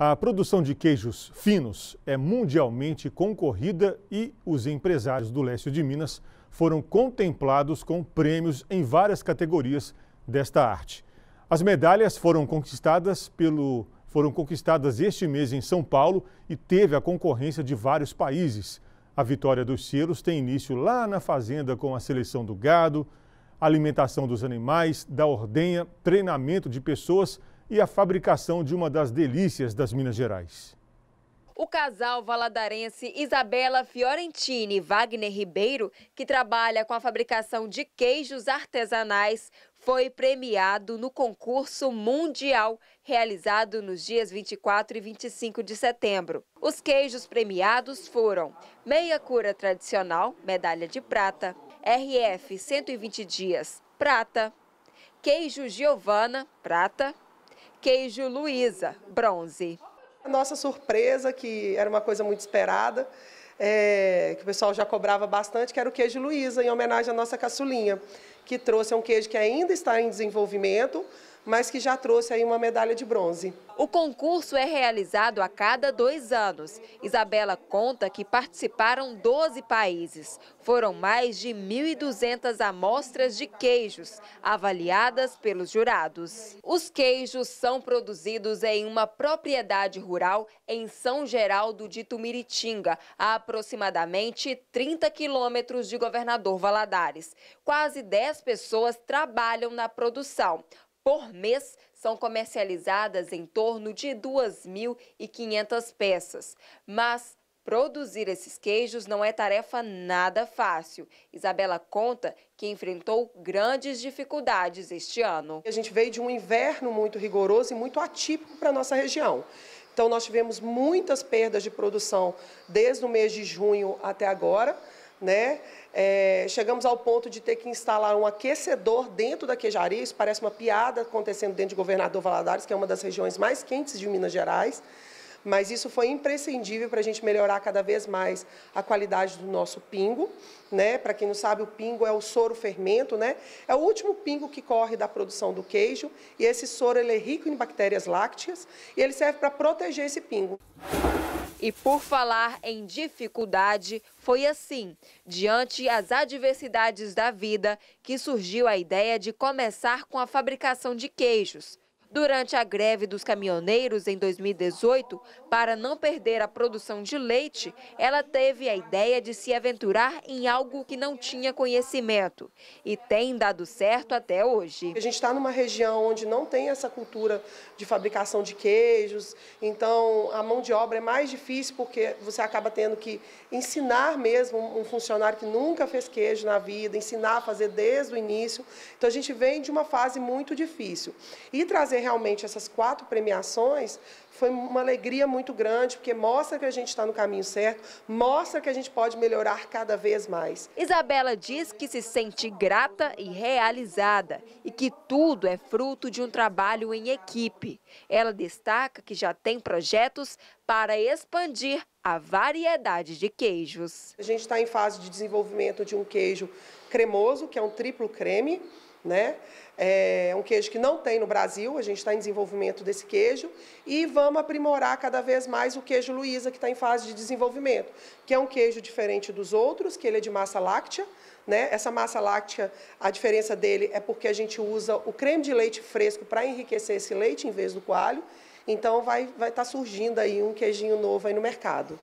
A produção de queijos finos é mundialmente concorrida e os empresários do leste de Minas foram contemplados com prêmios em várias categorias desta arte. As medalhas foram conquistadas pelo foram conquistadas este mês em São Paulo e teve a concorrência de vários países. A vitória dos selos tem início lá na fazenda com a seleção do gado, alimentação dos animais, da ordenha, treinamento de pessoas e a fabricação de uma das delícias das Minas Gerais. O casal valadarense Isabela Fiorentini e Wagner Ribeiro, que trabalha com a fabricação de queijos artesanais, foi premiado no concurso mundial realizado nos dias 24 e 25 de setembro. Os queijos premiados foram meia cura tradicional, medalha de prata, RF 120 dias, prata, queijo Giovana, prata, Queijo Luísa, bronze. A nossa surpresa, que era uma coisa muito esperada, é, que o pessoal já cobrava bastante, que era o queijo Luísa, em homenagem à nossa caçulinha, que trouxe um queijo que ainda está em desenvolvimento, mas que já trouxe aí uma medalha de bronze. O concurso é realizado a cada dois anos. Isabela conta que participaram 12 países. Foram mais de 1.200 amostras de queijos, avaliadas pelos jurados. Os queijos são produzidos em uma propriedade rural em São Geraldo de Tumiritinga, a aproximadamente 30 quilômetros de Governador Valadares. Quase 10 pessoas trabalham na produção. Por mês, são comercializadas em torno de 2.500 peças. Mas Produzir esses queijos não é tarefa nada fácil. Isabela conta que enfrentou grandes dificuldades este ano. A gente veio de um inverno muito rigoroso e muito atípico para a nossa região. Então, nós tivemos muitas perdas de produção desde o mês de junho até agora né? É, chegamos ao ponto de ter que instalar um aquecedor dentro da queijaria. Isso parece uma piada acontecendo dentro de Governador Valadares, que é uma das regiões mais quentes de Minas Gerais. Mas isso foi imprescindível para a gente melhorar cada vez mais a qualidade do nosso pingo. Né? Para quem não sabe, o pingo é o soro fermento, né? é o último pingo que corre da produção do queijo. E esse soro ele é rico em bactérias lácteas e ele serve para proteger esse pingo. E por falar em dificuldade, foi assim, diante as adversidades da vida, que surgiu a ideia de começar com a fabricação de queijos. Durante a greve dos caminhoneiros em 2018, para não perder a produção de leite, ela teve a ideia de se aventurar em algo que não tinha conhecimento e tem dado certo até hoje. A gente está numa região onde não tem essa cultura de fabricação de queijos, então a mão de obra é mais difícil porque você acaba tendo que ensinar mesmo um funcionário que nunca fez queijo na vida, ensinar a fazer desde o início. Então a gente vem de uma fase muito difícil. E trazer realmente essas quatro premiações foi uma alegria muito grande, porque mostra que a gente está no caminho certo, mostra que a gente pode melhorar cada vez mais. Isabela diz que se sente grata e realizada e que tudo é fruto de um trabalho em equipe. Ela destaca que já tem projetos para expandir a variedade de queijos. A gente está em fase de desenvolvimento de um queijo cremoso, que é um triplo creme, né? É um queijo que não tem no Brasil, a gente está em desenvolvimento desse queijo e vamos aprimorar cada vez mais o queijo Luísa, que está em fase de desenvolvimento, que é um queijo diferente dos outros, que ele é de massa láctea, né? Essa massa láctea, a diferença dele é porque a gente usa o creme de leite fresco para enriquecer esse leite em vez do coalho, então vai estar vai tá surgindo aí um queijinho novo aí no mercado.